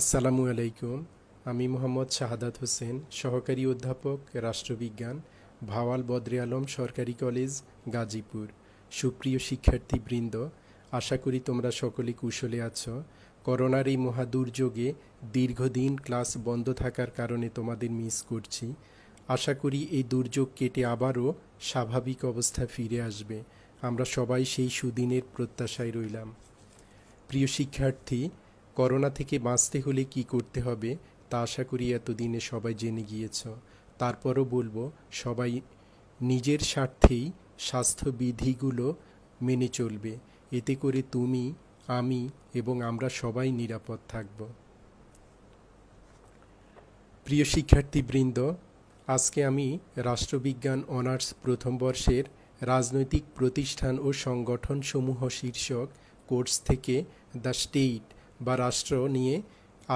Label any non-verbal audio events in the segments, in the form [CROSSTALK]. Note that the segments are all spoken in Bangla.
আসসালামু আলাইকুম আমি মোহাম্মদ শাহাদাত হোসেন সহকারী অধ্যাপক রাষ্ট্রবিজ্ঞান ভাওয়াল বদরে আলম সরকারি কলেজ গাজীপুর সুপ্রিয় শিক্ষার্থীবৃন্দ আশা করি তোমরা সকলে কুশলে আছো করোনার এই মহাদুর্যোগে দীর্ঘদিন ক্লাস বন্ধ থাকার কারণে তোমাদের মিস করছি আশা করি এই দুর্যোগ কেটে আবারও স্বাভাবিক অবস্থা ফিরে আসবে আমরা সবাই সেই সুদিনের প্রত্যাশায় রইলাম প্রিয় শিক্ষার্থী করোনা থেকে বাঁচতে হলে কি করতে হবে তা আশা করি এতদিনে সবাই জেনে গিয়েছ তারপরও বলবো সবাই নিজের স্বার্থেই স্বাস্থ্যবিধিগুলো মেনে চলবে এতে করে তুমি আমি এবং আমরা সবাই নিরাপদ থাকব প্রিয় শিক্ষার্থীবৃন্দ আজকে আমি রাষ্ট্রবিজ্ঞান অনার্স প্রথম বর্ষের রাজনৈতিক প্রতিষ্ঠান ও সংগঠনসমূহ শীর্ষক কোর্স থেকে দ্য স্টেট বা রাষ্ট্র নিয়ে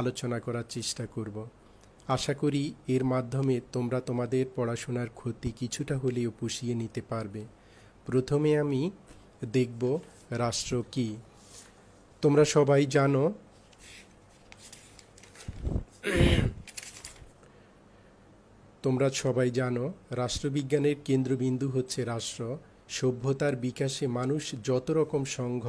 আলোচনা করার চেষ্টা করব আশা করি এর মাধ্যমে তোমরা তোমাদের পড়াশোনার ক্ষতি কিছুটা হলেও পুষিয়ে নিতে পারবে প্রথমে আমি দেখব রাষ্ট্র কি তোমরা সবাই জানো তোমরা সবাই জানো রাষ্ট্রবিজ্ঞানের কেন্দ্রবিন্দু হচ্ছে রাষ্ট্র সভ্যতার বিকাশে মানুষ যত রকম সংঘ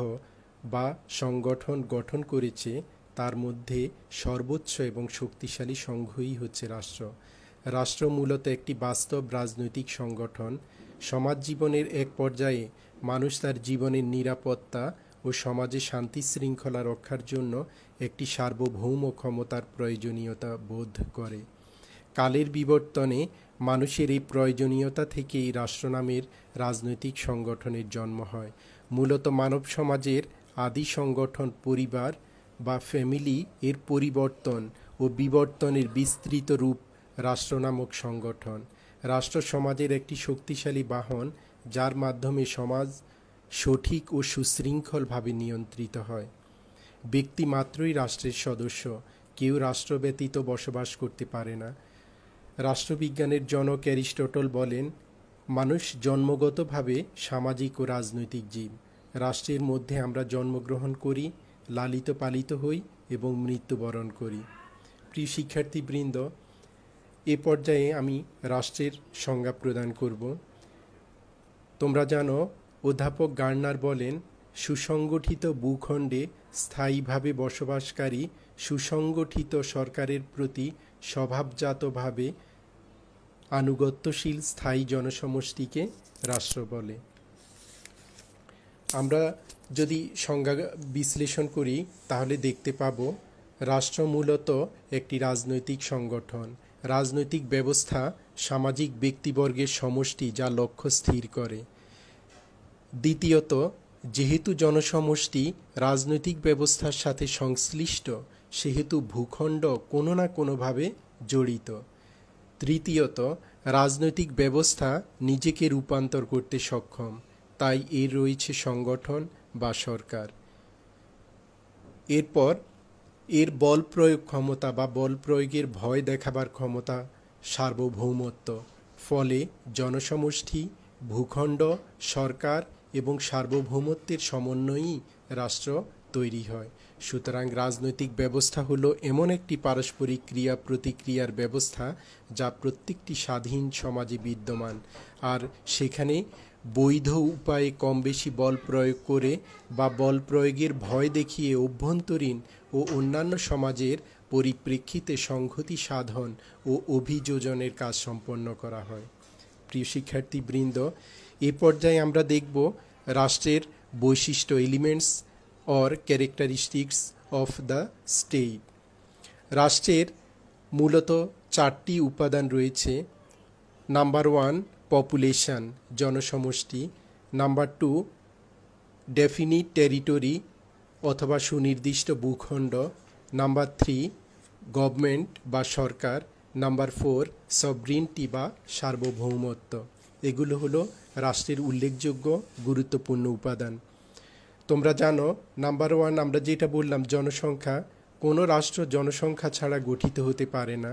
বা সংগঠন গঠন করেছে তার মধ্যে সর্বোচ্চ এবং শক্তিশালী সংঘই হচ্ছে রাষ্ট্র রাষ্ট্র মূলত একটি বাস্তব রাজনৈতিক সংগঠন সমাজ জীবনের এক পর্যায়ে মানুষ তার জীবনের নিরাপত্তা ও সমাজে শান্তি শৃঙ্খলা রক্ষার জন্য একটি সার্বভৌম ক্ষমতার প্রয়োজনীয়তা বোধ করে কালের বিবর্তনে মানুষের এই প্রয়োজনীয়তা থেকেই রাষ্ট্র নামের রাজনৈতিক সংগঠনের জন্ম হয় মূলত মানব সমাজের আদি সংগঠন পরিবার বা ফ্যামিলি এর পরিবর্তন ও বিবর্তনের বিস্তৃত রূপ রাষ্ট্র নামক সংগঠন রাষ্ট্র সমাজের একটি শক্তিশালী বাহন যার মাধ্যমে সমাজ সঠিক ও সুশৃঙ্খলভাবে নিয়ন্ত্রিত হয় ব্যক্তি মাত্রই রাষ্ট্রের সদস্য কেউ রাষ্ট্র ব্যতীত বসবাস করতে পারে না রাষ্ট্রবিজ্ঞানের জনক অ্যারিস্টটল বলেন মানুষ জন্মগতভাবে সামাজিক ও রাজনৈতিক জীব রাষ্ট্রের মধ্যে আমরা জন্মগ্রহণ করি লালিত পালিত হই এবং মৃত্যুবরণ করি প্রিয় শিক্ষার্থীবৃন্দ এ পর্যায়ে আমি রাষ্ট্রের সংজ্ঞা প্রদান করব তোমরা জানো অধ্যাপক গার্নার বলেন সুসংগঠিত ভূখণ্ডে স্থায়ীভাবে বসবাসকারী সুসংগঠিত সরকারের প্রতি স্বভাবজাতভাবে আনুগত্যশীল স্থায়ী জনসমষ্টিকে রাষ্ট্র বলে আমরা যদি সংজ্ঞা বিশ্লেষণ করি তাহলে দেখতে পাব রাষ্ট্র মূলত একটি রাজনৈতিক সংগঠন রাজনৈতিক ব্যবস্থা সামাজিক ব্যক্তিবর্গের সমষ্টি যা লক্ষ্য স্থির করে দ্বিতীয়ত যেহেতু জনসমষ্টি রাজনৈতিক ব্যবস্থার সাথে সংশ্লিষ্ট সেহেতু ভূখণ্ড কোনো না কোনোভাবে জড়িত তৃতীয়ত রাজনৈতিক ব্যবস্থা নিজেকে রূপান্তর করতে সক্ষম তাই এর রয়েছে সংগঠন বা সরকার এরপর এর বল প্রয়োগ ক্ষমতা বা বল প্রয়োগের ভয় দেখাবার ক্ষমতা সার্বভৌমত্ব ফলে জনসমষ্টি ভূখণ্ড সরকার এবং সার্বভৌমত্বের সমন্বয়ই রাষ্ট্র তৈরি হয় সুতরাং রাজনৈতিক ব্যবস্থা হল এমন একটি পারস্পরিক ক্রিয়া প্রতিক্রিয়ার ব্যবস্থা যা প্রত্যেকটি স্বাধীন সমাজে বিদ্যমান আর সেখানে বৈধ উপায়ে কম বেশি বল প্রয়োগ করে বা বল প্রয়োগের ভয় দেখিয়ে অভ্যন্তরীণ ও অন্যান্য সমাজের পরিপ্রেক্ষিতে সংহতি সাধন ও অভিযোজনের কাজ সম্পন্ন করা হয় প্রিয় শিক্ষার্থীবৃন্দ এ পর্যায়ে আমরা দেখব রাষ্ট্রের বৈশিষ্ট্য elements or characteristics of the state রাষ্ট্রের মূলত চারটি উপাদান রয়েছে নাম্বার ওয়ান পপুলেশন জনসমষ্টি নাম্বার টু ডেফিনিট টেরিটরি অথবা সুনির্দিষ্ট ভূখণ্ড নাম্বার থ্রি গভর্নমেন্ট বা সরকার নাম্বার ফোর সবরিনটি বা সার্বভৌমত্ব এগুলো হলো রাষ্ট্রের উল্লেখযোগ্য গুরুত্বপূর্ণ উপাদান তোমরা জানো নাম্বার ওয়ান আমরা যেটা বললাম জনসংখ্যা কোনো রাষ্ট্র জনসংখ্যা ছাড়া গঠিত হতে পারে না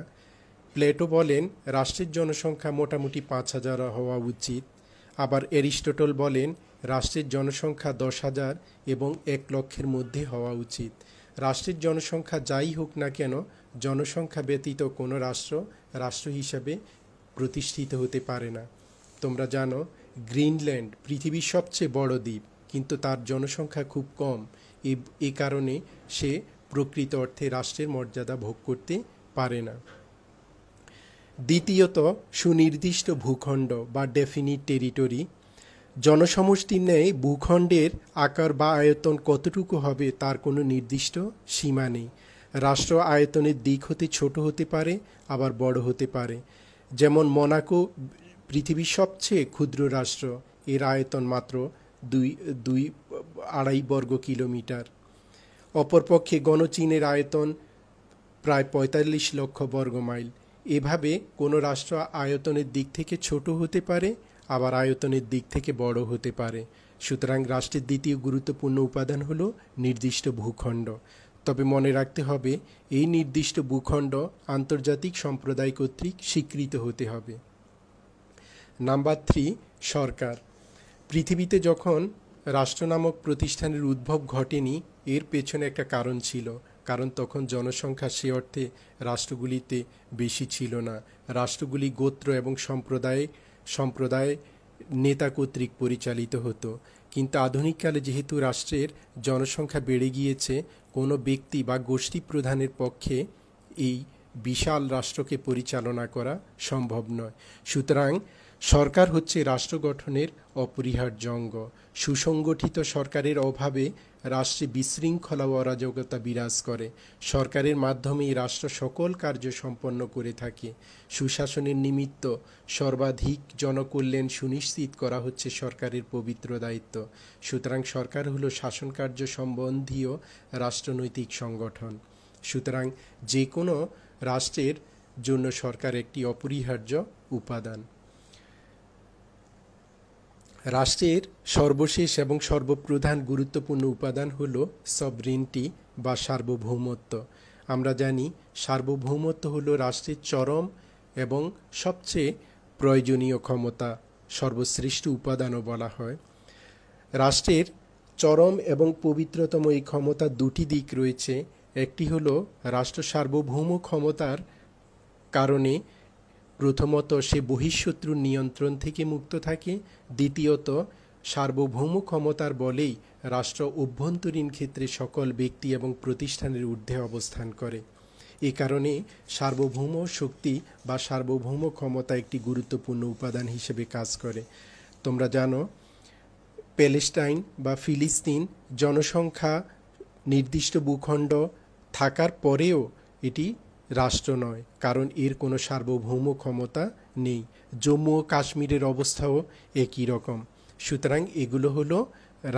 প্লেটো বলেন রাষ্ট্রের জনসংখ্যা মোটামুটি পাঁচ হাজার হওয়া উচিত আবার এরিস্টটল বলেন রাষ্ট্রের জনসংখ্যা দশ হাজার এবং এক লক্ষের মধ্যে হওয়া উচিত রাষ্ট্রের জনসংখ্যা যাই হোক না কেন জনসংখ্যা ব্যতীত কোনো রাষ্ট্র রাষ্ট্র হিসাবে প্রতিষ্ঠিত হতে পারে না তোমরা জানো গ্রিনল্যান্ড পৃথিবীর সবচেয়ে বড় দ্বীপ কিন্তু তার জনসংখ্যা খুব কম এ কারণে সে প্রকৃত অর্থে রাষ্ট্রের মর্যাদা ভোগ করতে পারে না দ্বিতীয়ত সুনির্দিষ্ট ভূখণ্ড বা ডেফিনিট টেরিটরি জনসমষ্টির ন্যায় ভূখণ্ডের আকার বা আয়তন কতটুকু হবে তার কোনো নির্দিষ্ট সীমা নেই রাষ্ট্র আয়তনের দিক হতে ছোট হতে পারে আবার বড় হতে পারে যেমন মোনাকো পৃথিবীর সবচেয়ে ক্ষুদ্র রাষ্ট্র এর আয়তন মাত্র দুই দুই আড়াই বর্গ কিলোমিটার অপরপক্ষে গণচীনের আয়তন প্রায় পঁয়তাল্লিশ লক্ষ বর্গ মাইল এভাবে কোনো রাষ্ট্র আয়তনের দিক থেকে ছোট হতে পারে আবার আয়তনের দিক থেকে বড় হতে পারে সুতরাং রাষ্ট্রের দ্বিতীয় গুরুত্বপূর্ণ উপাদান হল নির্দিষ্ট ভূখণ্ড তবে মনে রাখতে হবে এই নির্দিষ্ট ভূখণ্ড আন্তর্জাতিক সম্প্রদায় কর্তৃক স্বীকৃত হতে হবে নাম্বার থ্রি সরকার পৃথিবীতে যখন রাষ্ট্র নামক প্রতিষ্ঠানের উদ্ভব ঘটেনি এর পেছনে একটা কারণ ছিল কারণ তখন জনসংখ্যা সে অর্থে রাষ্ট্রগুলিতে বেশি ছিল না রাষ্ট্রগুলি গোত্র এবং সম্প্রদায় সম্প্রদায় নেতা কর্তৃক পরিচালিত হতো কিন্তু আধুনিককালে যেহেতু রাষ্ট্রের জনসংখ্যা বেড়ে গিয়েছে কোনো ব্যক্তি বা গোষ্ঠী প্রধানের পক্ষে এই বিশাল রাষ্ট্রকে পরিচালনা করা সম্ভব নয় সুতরাং সরকার হচ্ছে রাষ্ট্র গঠনের অপরিহার্য অঙ্গ সুসংগঠিত সরকারের অভাবে রাষ্ট্রে বিশৃঙ্খলা ও অরাজকতা বিরাজ করে সরকারের মাধ্যমেই রাষ্ট্র সকল কার্য সম্পন্ন করে থাকে সুশাসনের নিমিত্ত সর্বাধিক জনকল্যাণ সুনিশ্চিত করা হচ্ছে সরকারের পবিত্র দায়িত্ব সুতরাং সরকার হলো শাসন কার্য সম্বন্ধীয় রাষ্ট্রনৈতিক সংগঠন সুতরাং যে কোনো রাষ্ট্রের জন্য সরকার একটি অপরিহার্য উপাদান রাষ্ট্রের সর্বশেষ এবং সর্বপ্রধান গুরুত্বপূর্ণ উপাদান হল সবরিনটি বা সার্বভৌমত্ব আমরা জানি সার্বভৌমত্ব হল রাষ্ট্রের চরম এবং সবচেয়ে প্রয়োজনীয় ক্ষমতা সর্বশ্রেষ্ঠ উপাদানও বলা হয় রাষ্ট্রের চরম এবং পবিত্রতম এই ক্ষমতা দুটি দিক রয়েছে একটি হল রাষ্ট্র সার্বভৌম ক্ষমতার কারণে প্রথমত সে বহিঃশত্রুর নিয়ন্ত্রণ থেকে মুক্ত থাকে দ্বিতীয়ত সার্বভৌম ক্ষমতার বলেই রাষ্ট্র অভ্যন্তরীণ ক্ষেত্রে সকল ব্যক্তি এবং প্রতিষ্ঠানের ঊর্ধ্বে অবস্থান করে এ কারণে সার্বভৌম শক্তি বা সার্বভৌম ক্ষমতা একটি গুরুত্বপূর্ণ উপাদান হিসেবে কাজ করে তোমরা জানো প্যালেস্টাইন বা ফিলিস্তিন জনসংখ্যা নির্দিষ্ট ভূখণ্ড থাকার পরেও এটি রাষ্ট্র নয় কারণ এর কোনো সার্বভৌম ক্ষমতা নেই জম্মু ও কাশ্মীরের অবস্থাও একই রকম সুতরাং এগুলো হলো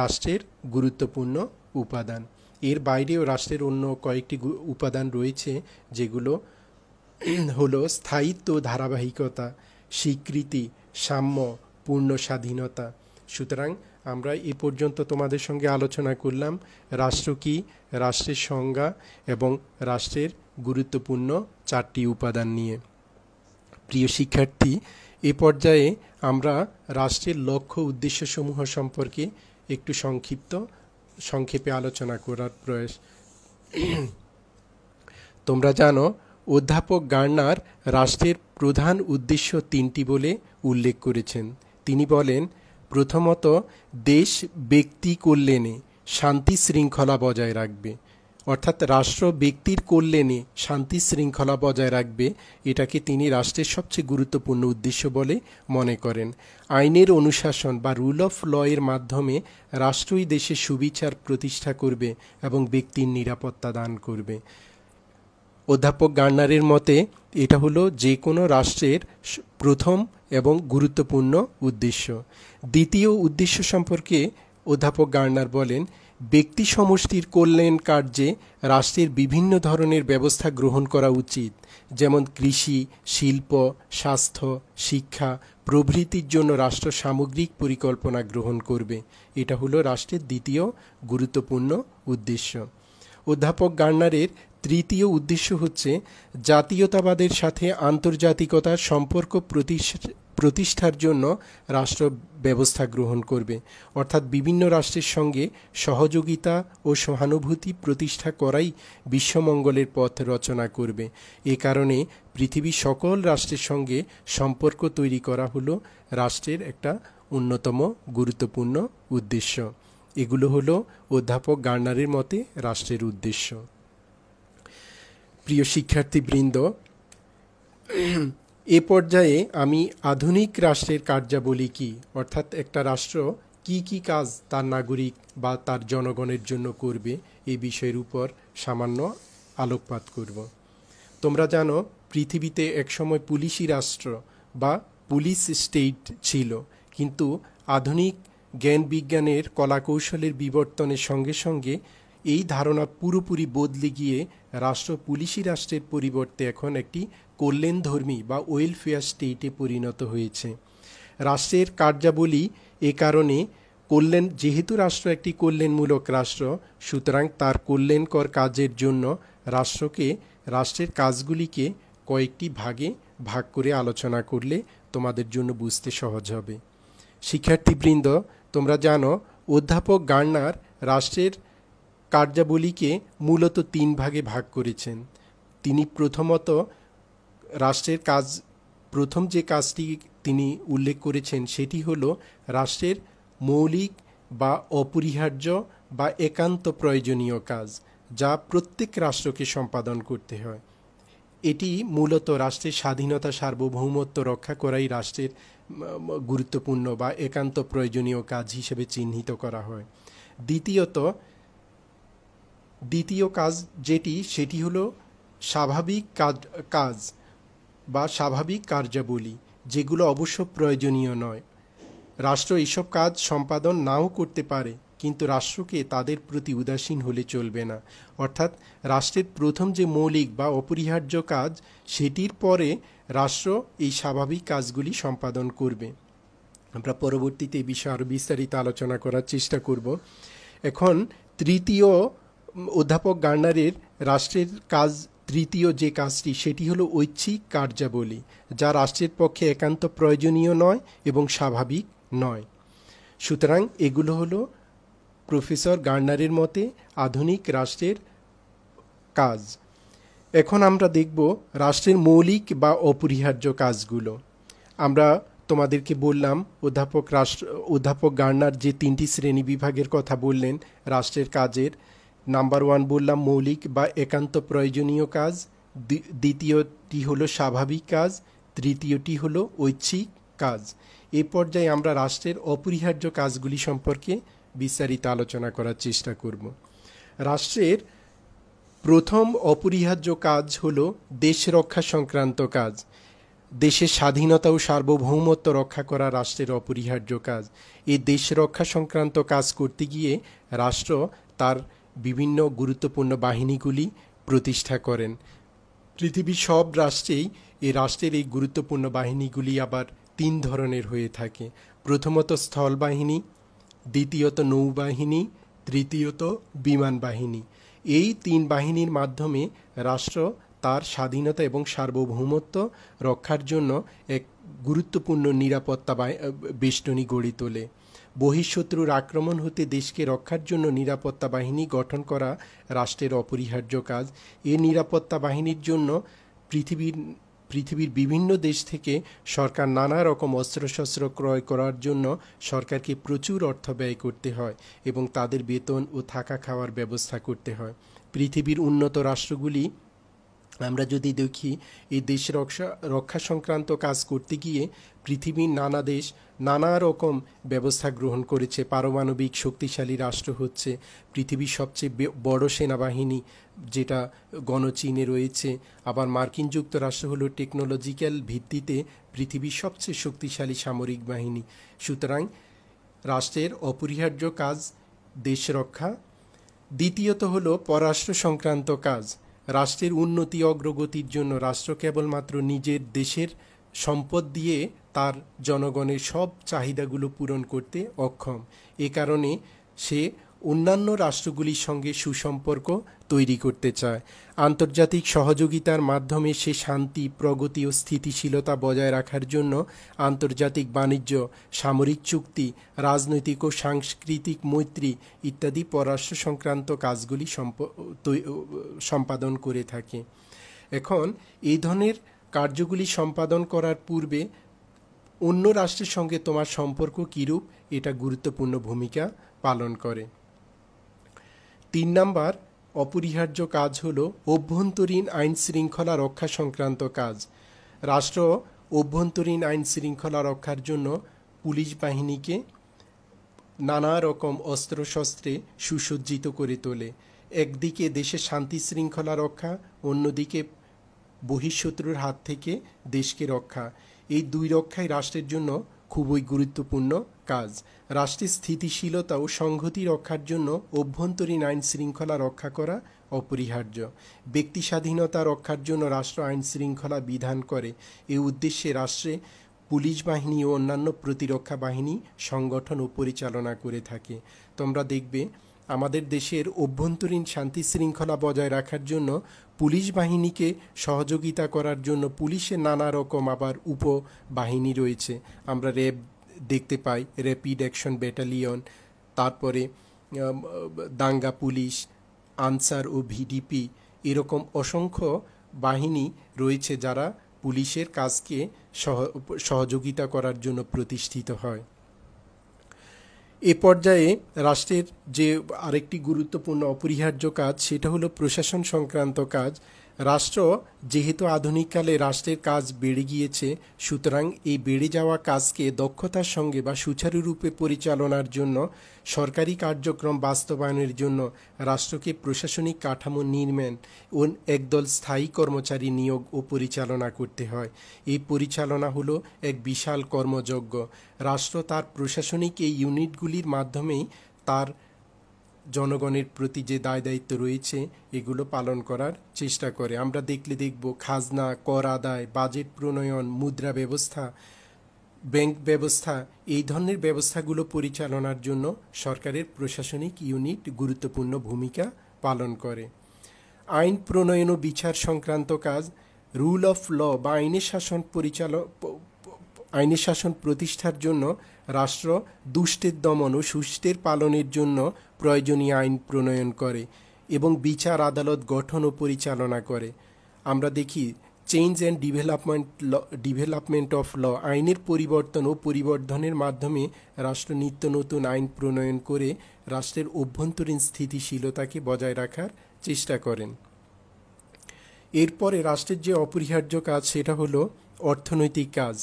রাষ্ট্রের গুরুত্বপূর্ণ উপাদান এর বাইরেও রাষ্ট্রের অন্য কয়েকটি উপাদান রয়েছে যেগুলো [CLEARS THROAT] হলো স্থায়িত্ব ধারাবাহিকতা স্বীকৃতি সাম্য পূর্ণ স্বাধীনতা সুতরাং আমরা এ পর্যন্ত তোমাদের সঙ্গে আলোচনা করলাম রাষ্ট্র কি রাষ্ট্রের সংজ্ঞা এবং রাষ্ট্রের গুরুত্বপূর্ণ চারটি উপাদান নিয়ে প্রিয় শিক্ষার্থী এ পর্যায়ে আমরা রাষ্ট্রের লক্ষ্য উদ্দেশ্য সমূহ সম্পর্কে একটু সংক্ষিপ্ত সংক্ষেপে আলোচনা করার প্রয়াস তোমরা জানো অধ্যাপক গার্নার রাষ্ট্রের প্রধান উদ্দেশ্য তিনটি বলে উল্লেখ করেছেন তিনি বলেন প্রথমত দেশ ব্যক্তি কল্যাণে শান্তি শৃঙ্খলা বজায় রাখবে অর্থাৎ রাষ্ট্র ব্যক্তির কল্যাণে শান্তি শৃঙ্খলা বজায় রাখবে এটাকে তিনি রাষ্ট্রের সবচেয়ে গুরুত্বপূর্ণ উদ্দেশ্য বলে মনে করেন আইনের অনুশাসন বা রুল অফ ল এর মাধ্যমে রাষ্ট্রই দেশে সুবিচার প্রতিষ্ঠা করবে এবং ব্যক্তির নিরাপত্তা দান করবে অধ্যাপক গার্নারের মতে এটা হলো যে কোনো রাষ্ট্রের প্রথম এবং গুরুত্বপূর্ণ উদ্দেশ্য দ্বিতীয় উদ্দেশ্য সম্পর্কে অধ্যাপক গার্নার বলেন ব্যক্তি সমষ্টির কল্যাণ কার্যে রাষ্ট্রের বিভিন্ন ধরনের ব্যবস্থা গ্রহণ করা উচিত যেমন কৃষি শিল্প স্বাস্থ্য শিক্ষা প্রভৃতির জন্য রাষ্ট্র সামগ্রিক পরিকল্পনা গ্রহণ করবে এটা হলো রাষ্ট্রের দ্বিতীয় গুরুত্বপূর্ণ উদ্দেশ্য অধ্যাপক গার্নারের তৃতীয় উদ্দেশ্য হচ্ছে জাতীয়তাবাদের সাথে আন্তর্জাতিকতার সম্পর্ক প্রতিষ্ঠার জন্য রাষ্ট্র ব্যবস্থা গ্রহণ করবে অর্থাৎ বিভিন্ন রাষ্ট্রের সঙ্গে সহযোগিতা ও সহানুভূতি প্রতিষ্ঠা করাই বিশ্বমঙ্গলের পথ রচনা করবে এ কারণে পৃথিবীর সকল রাষ্ট্রের সঙ্গে সম্পর্ক তৈরি করা হলো রাষ্ট্রের একটা অন্যতম গুরুত্বপূর্ণ উদ্দেশ্য এগুলো হলো অধ্যাপক গার্নারের মতে রাষ্ট্রের উদ্দেশ্য প্রিয় শিক্ষার্থীবৃন্দ এ পর্যায়ে আমি আধুনিক রাষ্ট্রের কার্যাবলী কি অর্থাৎ একটা রাষ্ট্র কি কি কাজ তার নাগরিক বা তার জনগণের জন্য করবে এই বিষয়ের উপর সামান্য আলোকপাত করব তোমরা জানো পৃথিবীতে একসময় পুলিশি রাষ্ট্র বা পুলিশ স্টেট ছিল কিন্তু আধুনিক জ্ঞান বিজ্ঞানের কলাকৌশলের বিবর্তনের সঙ্গে সঙ্গে এই ধারণা পুরোপুরি বদলে গিয়ে রাষ্ট্র পুলিশি রাষ্ট্রের পরিবর্তে এখন একটি কল্যাণধর্মী বা ওয়েলফেয়ার স্টেটে পরিণত হয়েছে রাষ্ট্রের কার্যাবলী এ কারণে কল্যাণ যেহেতু রাষ্ট্র একটি কল্যাণমূলক রাষ্ট্র সুতরাং তার কল্যাণকর কাজের জন্য রাষ্ট্রকে রাষ্ট্রের কাজগুলিকে কয়েকটি ভাগে ভাগ করে আলোচনা করলে তোমাদের জন্য বুঝতে সহজ হবে শিক্ষার্থীবৃন্দ তোমরা জানো অধ্যাপক গার্নার রাষ্ট্রের কার্যাবলীকে মূলত তিন ভাগে ভাগ করেছেন তিনি প্রথমত রাষ্ট্রের কাজ প্রথম যে কাজটি তিনি উল্লেখ করেছেন সেটি হল রাষ্ট্রের মৌলিক বা অপরিহার্য বা একান্ত প্রয়োজনীয় কাজ যা প্রত্যেক রাষ্ট্রকে সম্পাদন করতে হয় এটি মূলত রাষ্ট্রের স্বাধীনতা সার্বভৌমত্ব রক্ষা করাই রাষ্ট্রের গুরুত্বপূর্ণ বা একান্ত প্রয়োজনীয় কাজ হিসেবে চিহ্নিত করা হয় দ্বিতীয়ত দ্বিতীয় কাজ যেটি সেটি হলো স্বাভাবিক কাজ কাজ বা স্বাভাবিক কার্যাবলী যেগুলো অবশ্য প্রয়োজনীয় নয় রাষ্ট্র এসব কাজ সম্পাদন নাও করতে পারে কিন্তু রাষ্ট্রকে তাদের প্রতি উদাসীন হলে চলবে না অর্থাৎ রাষ্ট্রের প্রথম যে মৌলিক বা অপরিহার্য কাজ সেটির পরে রাষ্ট্র এই স্বাভাবিক কাজগুলি সম্পাদন করবে আমরা পরবর্তীতে এই বিষয়ে আরও বিস্তারিত আলোচনা করার চেষ্টা করব এখন তৃতীয় অধ্যাপক গার্নারের রাষ্ট্রের কাজ তৃতীয় যে কাজটি সেটি হলো ঐচ্ছিক কার্যাবলী যা রাষ্ট্রের পক্ষে একান্ত প্রয়োজনীয় নয় এবং স্বাভাবিক নয় সুতরাং এগুলো হলো প্রফেসর গার্নারের মতে আধুনিক রাষ্ট্রের কাজ এখন আমরা দেখব রাষ্ট্রের মৌলিক বা অপরিহার্য কাজগুলো আমরা তোমাদেরকে বললাম অধ্যাপক রাষ্ট্র অধ্যাপক গার্নার যে তিনটি শ্রেণী বিভাগের কথা বললেন রাষ্ট্রের কাজের নাম্বার ওয়ান বললাম মৌলিক বা একান্ত প্রয়োজনীয় কাজ দ্বিতীয়টি হলো স্বাভাবিক কাজ তৃতীয়টি হলো ঐচ্ছিক কাজ এ পর্যায়ে আমরা রাষ্ট্রের অপরিহার্য কাজগুলি সম্পর্কে বিস্তারিত আলোচনা করার চেষ্টা করব রাষ্ট্রের প্রথম অপরিহার্য কাজ হলো দেশ রক্ষা সংক্রান্ত কাজ দেশের স্বাধীনতা ও সার্বভৌমত্ব রক্ষা করা রাষ্ট্রের অপরিহার্য কাজ এই দেশ রক্ষা সংক্রান্ত কাজ করতে গিয়ে রাষ্ট্র তার বিভিন্ন গুরুত্বপূর্ণ বাহিনীগুলি প্রতিষ্ঠা করেন পৃথিবীর সব রাষ্ট্রেই এই রাষ্ট্রের এই গুরুত্বপূর্ণ বাহিনীগুলি আবার তিন ধরনের হয়ে থাকে প্রথমত স্থল বাহিনী দ্বিতীয়ত নৌবাহিনী তৃতীয়ত বিমান বাহিনী এই তিন বাহিনীর মাধ্যমে রাষ্ট্র তার স্বাধীনতা এবং সার্বভৌমত্ব রক্ষার জন্য এক গুরুত্বপূর্ণ নিরাপত্তা বেষ্টনী গড়ি তোলে বহিঃশত্রুর আক্রমণ হতে দেশকে রক্ষার জন্য নিরাপত্তা বাহিনী গঠন করা রাষ্ট্রের অপরিহার্য কাজ এ নিরাপত্তা বাহিনীর জন্য পৃথিবীর পৃথিবীর বিভিন্ন দেশ থেকে সরকার নানা রকম অস্ত্রশস্ত্র ক্রয় করার জন্য সরকারকে প্রচুর অর্থ ব্যয় করতে হয় এবং তাদের বেতন ও থাকা খাওয়ার ব্যবস্থা করতে হয় পৃথিবীর উন্নত রাষ্ট্রগুলি আমরা যদি দেখি এই দেশ রক্ষা রক্ষা সংক্রান্ত কাজ করতে গিয়ে পৃথিবীর নানা দেশ নানা রকম ব্যবস্থা গ্রহণ করেছে পারমাণবিক শক্তিশালী রাষ্ট্র হচ্ছে পৃথিবীর সবচেয়ে বড় সেনাবাহিনী যেটা গণচীনে রয়েছে আবার মার্কিন যুক্তরাষ্ট্র হলো টেকনোলজিক্যাল ভিত্তিতে পৃথিবীর সবচেয়ে শক্তিশালী সামরিক বাহিনী সুতরাং রাষ্ট্রের অপরিহার্য কাজ দেশ রক্ষা দ্বিতীয়ত হলো পররাষ্ট্র সংক্রান্ত কাজ রাষ্ট্রের উন্নতি অগ্রগতির জন্য রাষ্ট্র কেবলমাত্র নিজের দেশের সম্পদ দিয়ে তার জনগণের সব চাহিদাগুলো পূরণ করতে অক্ষম এ কারণে সে অন্যান্য রাষ্ট্রগুলির সঙ্গে সুসম্পর্ক তৈরি করতে চায় আন্তর্জাতিক সহযোগিতার মাধ্যমে সে শান্তি প্রগতি ও স্থিতিশীলতা বজায় রাখার জন্য আন্তর্জাতিক বাণিজ্য সামরিক চুক্তি রাজনৈতিক ও সাংস্কৃতিক মৈত্রী ইত্যাদি পররাষ্ট্র সংক্রান্ত কাজগুলি সম্পাদন করে থাকে এখন এই ধরনের কার্যগুলি সম্পাদন করার পূর্বে অন্য রাষ্ট্রের সঙ্গে তোমার সম্পর্ক কীরূপ এটা গুরুত্বপূর্ণ ভূমিকা পালন করে তিন নাম্বার অপরিহার্য কাজ হল অভ্যন্তরীণ আইন শৃঙ্খলা রক্ষা সংক্রান্ত কাজ রাষ্ট্র অভ্যন্তরীণ আইন শৃঙ্খলা রক্ষার জন্য পুলিশ বাহিনীকে নানা রকম অস্ত্রশস্ত্রে সুসজ্জিত করে তোলে একদিকে দেশের শান্তি শৃঙ্খলা রক্ষা অন্যদিকে বহিঃশত্রুর হাত থেকে দেশকে রক্ষা এই দুই রক্ষাই রাষ্ট্রের জন্য খুবই গুরুত্বপূর্ণ কাজ রাষ্ট্রের স্থিতিশীলতা ও সংহতি রক্ষার জন্য অভ্যন্তরীণ আইন শৃঙ্খলা রক্ষা করা অপরিহার্য ব্যক্তি স্বাধীনতা রক্ষার জন্য রাষ্ট্র আইন শৃঙ্খলা বিধান করে এ উদ্দেশ্যে রাষ্ট্রে পুলিশ বাহিনী ও অন্যান্য প্রতিরক্ষা বাহিনী সংগঠন ও পরিচালনা করে থাকে তোমরা দেখবে আমাদের দেশের অভ্যন্তরীণ শান্তি শৃঙ্খলা বজায় রাখার জন্য পুলিশ বাহিনীকে সহযোগিতা করার জন্য পুলিশে নানা রকম আবার উপ বাহিনী রয়েছে আমরা র্যাব দেখতে পাই র্যাপিড অ্যাকশন ব্যাটালিয়ন তারপরে দাঙ্গা পুলিশ আনসার ও ভিডিপি এরকম অসংখ্য বাহিনী রয়েছে যারা পুলিশের কাজকে সহযোগিতা করার জন্য প্রতিষ্ঠিত হয় এ পর্যায়ে রাষ্ট্রের যে আরেকটি গুরুত্বপূর্ণ অপরিহার্য কাজ সেটা হলো প্রশাসন সংক্রান্ত কাজ রাষ্ট্র যেহেতু আধুনিককালে রাষ্ট্রের কাজ বেড়ে গিয়েছে সুতরাং এই বেড়ে যাওয়া কাজকে দক্ষতার সঙ্গে বা সুচারুরূপে পরিচালনার জন্য সরকারি কার্যক্রম বাস্তবায়নের জন্য রাষ্ট্রকে প্রশাসনিক কাঠামো নির্মাণ ও একদল স্থায়ী কর্মচারী নিয়োগ ও পরিচালনা করতে হয় এই পরিচালনা হলো এক বিশাল কর্মযজ্ঞ রাষ্ট্র তার প্রশাসনিক এই ইউনিটগুলির মাধ্যমেই তার জনগণের প্রতি যে দায় দায়িত্ব রয়েছে এগুলো পালন করার চেষ্টা করে আমরা দেখলে দেখব খাজনা কর আদায় বাজেট প্রণয়ন মুদ্রা ব্যবস্থা ব্যাংক ব্যবস্থা এই ধরনের ব্যবস্থাগুলো পরিচালনার জন্য সরকারের প্রশাসনিক ইউনিট গুরুত্বপূর্ণ ভূমিকা পালন করে আইন প্রণয়ন ও বিচার সংক্রান্ত কাজ রুল অফ ল বা আইনের শাসন পরিচালক আইনের শাসন প্রতিষ্ঠার জন্য রাষ্ট্র দুষ্টের দমন ও সুষ্ঠের পালনের জন্য প্রয়োজনীয় আইন প্রণয়ন করে এবং বিচার আদালত গঠন ও পরিচালনা করে আমরা দেখি change and development law development of law আইনের পরিবর্তন ও পরিবর্ধনের মাধ্যমে রাষ্ট্র নিত্য নতুন আইন প্রণয়ন করে রাষ্ট্রের অভ্যন্তরীণ স্থিতিশীলতাকে বজায় রাখার চেষ্টা করেন এরপরে রাষ্ট্রের যে অপরিহার্য কাজ সেটা হলো অর্থনৈতিক কাজ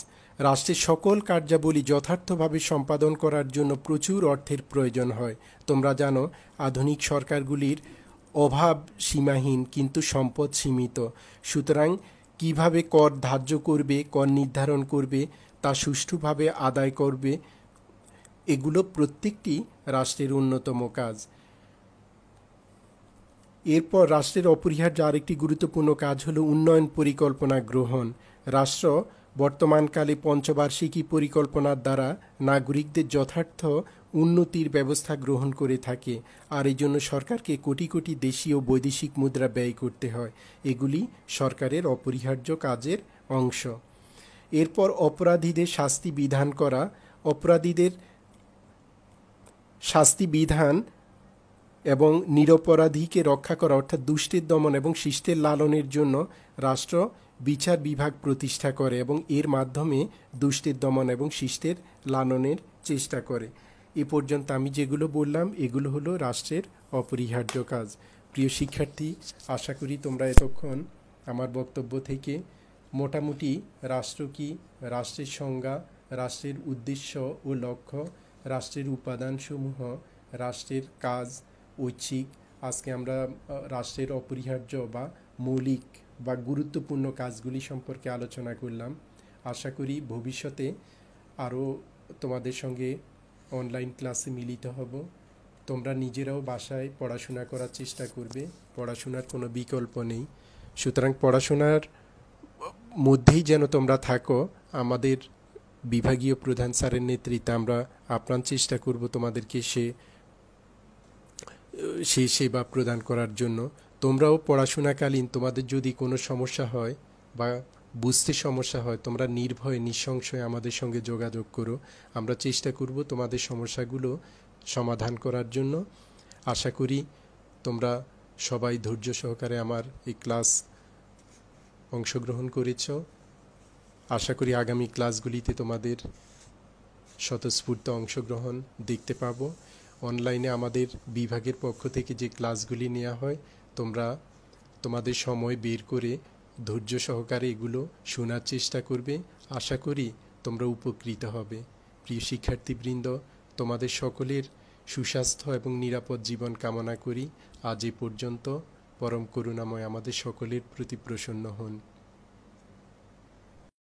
রাষ্ট্রের সকল কার্যাবলী যথার্থভাবে সম্পাদন করার জন্য প্রচুর অর্থের প্রয়োজন হয় তোমরা জানো আধুনিক সরকারগুলির অভাব সীমাহীন কিন্তু সম্পদ সীমিত সুতরাং কিভাবে কর ধার্য করবে কর নির্ধারণ করবে তা সুষ্ঠুভাবে আদায় করবে এগুলো প্রত্যেকটি রাষ্ট্রের অন্যতম কাজ এরপর রাষ্ট্রের অপরিহার্য আরেকটি গুরুত্বপূর্ণ কাজ হল উন্নয়ন পরিকল্পনা গ্রহণ রাষ্ট্র বর্তমানকালে পঞ্চবার্ষিকী পরিকল্পনার দ্বারা নাগরিকদের যথার্থ উন্নতির ব্যবস্থা গ্রহণ করে থাকে আর এই জন্য সরকারকে কোটি কোটি দেশীয় বৈদেশিক মুদ্রা ব্যয় করতে হয় এগুলি সরকারের অপরিহার্য কাজের অংশ এরপর অপরাধীদের শাস্তি বিধান করা অপরাধীদের শাস্তি বিধান এবং নিরপরাধীকে রক্ষা করা অর্থাৎ দুষ্টের দমন এবং শিষ্টের লালনের জন্য রাষ্ট্র বিচার বিভাগ প্রতিষ্ঠা করে এবং এর মাধ্যমে দুষ্টের দমন এবং শিষ্টের লালনের চেষ্টা করে এ পর্যন্ত আমি যেগুলো বললাম এগুলো হলো রাষ্ট্রের অপরিহার্য কাজ প্রিয় শিক্ষার্থী আশা করি তোমরা এতক্ষণ আমার বক্তব্য থেকে মোটামুটি রাষ্ট্র কি রাষ্ট্রের সংজ্ঞা রাষ্ট্রের উদ্দেশ্য ও লক্ষ্য রাষ্ট্রের উপাদানসমূহ রাষ্ট্রের কাজ ঐচ্ছিক আজকে আমরা রাষ্ট্রের অপরিহার্য বা মৌলিক বা গুরুত্বপূর্ণ কাজগুলি সম্পর্কে আলোচনা করলাম আশা করি ভবিষ্যতে আরও তোমাদের সঙ্গে অনলাইন ক্লাসে মিলিত হব তোমরা নিজেরাও বাসায় পড়াশোনা করার চেষ্টা করবে পড়াশোনার কোনো বিকল্প নেই সুতরাং পড়াশোনার মধ্যেই যেন তোমরা থাকো আমাদের বিভাগীয় প্রধান স্যারের নেতৃত্বে আমরা আপ্রাণ চেষ্টা করব তোমাদেরকে সে সে সেবা প্রদান করার জন্য তোমরাও পড়াশোনাকালীন তোমাদের যদি কোনো সমস্যা হয় বা বুঝতে সমস্যা হয় তোমরা নির্ভয়ে নিঃসংশয়ে আমাদের সঙ্গে যোগাযোগ করো আমরা চেষ্টা করব তোমাদের সমস্যাগুলো সমাধান করার জন্য আশা করি তোমরা সবাই ধৈর্য সহকারে আমার এই ক্লাস অংশগ্রহণ করেছ আশা করি আগামী ক্লাসগুলিতে তোমাদের স্বতঃস্ফূর্ত অংশগ্রহণ দেখতে পাব অনলাইনে আমাদের বিভাগের পক্ষ থেকে যে ক্লাসগুলি নেওয়া হয় তোমরা তোমাদের সময় বের করে ধৈর্য সহকারে এগুলো শোনার চেষ্টা করবে আশা করি তোমরা উপকৃত হবে প্রিয় শিক্ষার্থীবৃন্দ তোমাদের সকলের সুস্বাস্থ্য এবং নিরাপদ জীবন কামনা করি আজ এ পর্যন্ত পরম করুণাময় আমাদের সকলের প্রতি প্রসন্ন হন